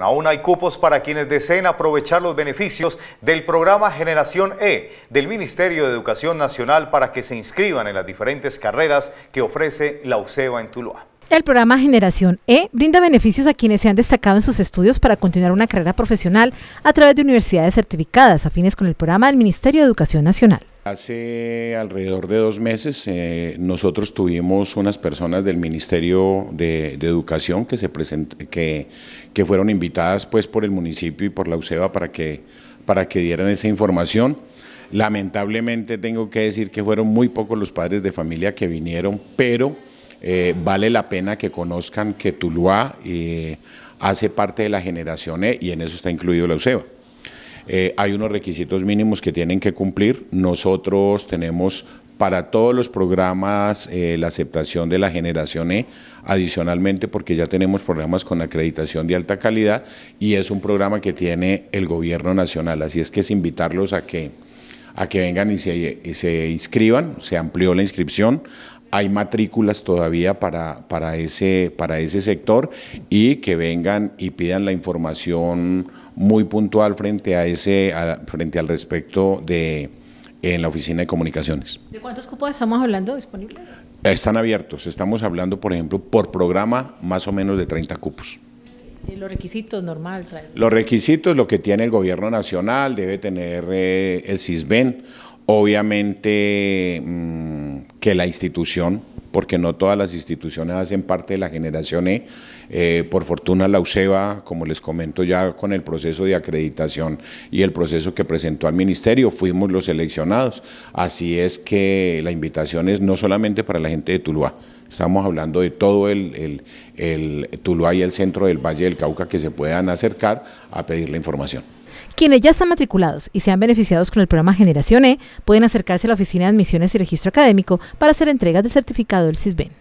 Aún hay cupos para quienes deseen aprovechar los beneficios del programa Generación E del Ministerio de Educación Nacional para que se inscriban en las diferentes carreras que ofrece la UCEBA en Tuluá. El programa Generación E brinda beneficios a quienes se han destacado en sus estudios para continuar una carrera profesional a través de universidades certificadas afines con el programa del Ministerio de Educación Nacional. Hace alrededor de dos meses eh, nosotros tuvimos unas personas del Ministerio de, Educación que, se que, fueron invitadas pues, por el municipio y por la UCEBA para que, para que dieran esa información. Lamentablemente tengo que decir que fueron muy pocos los padres de familia que vinieron, pero eh, vale la pena que conozcan que Tuluá eh, hace parte de la generación E y en eso está incluido la UCEBA. Eh, hay unos requisitos mínimos que tienen que cumplir. Nosotros tenemos para todos los programas eh, la aceptación de la generación E, adicionalmente porque ya tenemos programas con acreditación de alta calidad y es un programa que tiene el gobierno nacional, así es que es invitarlos a que a que vengan y se, y se inscriban, se amplió la inscripción, hay matrículas todavía para, para, ese, para ese sector y que vengan y pidan la información muy puntual frente, a ese, frente al respecto de en la oficina de comunicaciones. ¿De cuántos cupos estamos hablando disponibles? Están abiertos. Estamos hablando, por ejemplo, por programa, más o menos de 30 cupos. Eh, los requisitos normal? Los requisitos, lo que tiene el gobierno nacional, debe tener eh, el CISBEN, obviamente... Mm, que la institución, porque no todas las instituciones hacen parte de la generación E. Eh, por fortuna la UCEBA, como les comento ya con el proceso de acreditación y el proceso que presentó al ministerio, fuimos los seleccionados. Así es que la invitación es no solamente para la gente de Tuluá, estamos hablando de todo el, el, el Tuluá y el centro del Valle del Cauca que se puedan acercar a pedir la información. Quienes ya están matriculados y sean beneficiados con el programa Generación E pueden acercarse a la Oficina de Admisiones y Registro Académico para hacer entregas del certificado del CISBEN.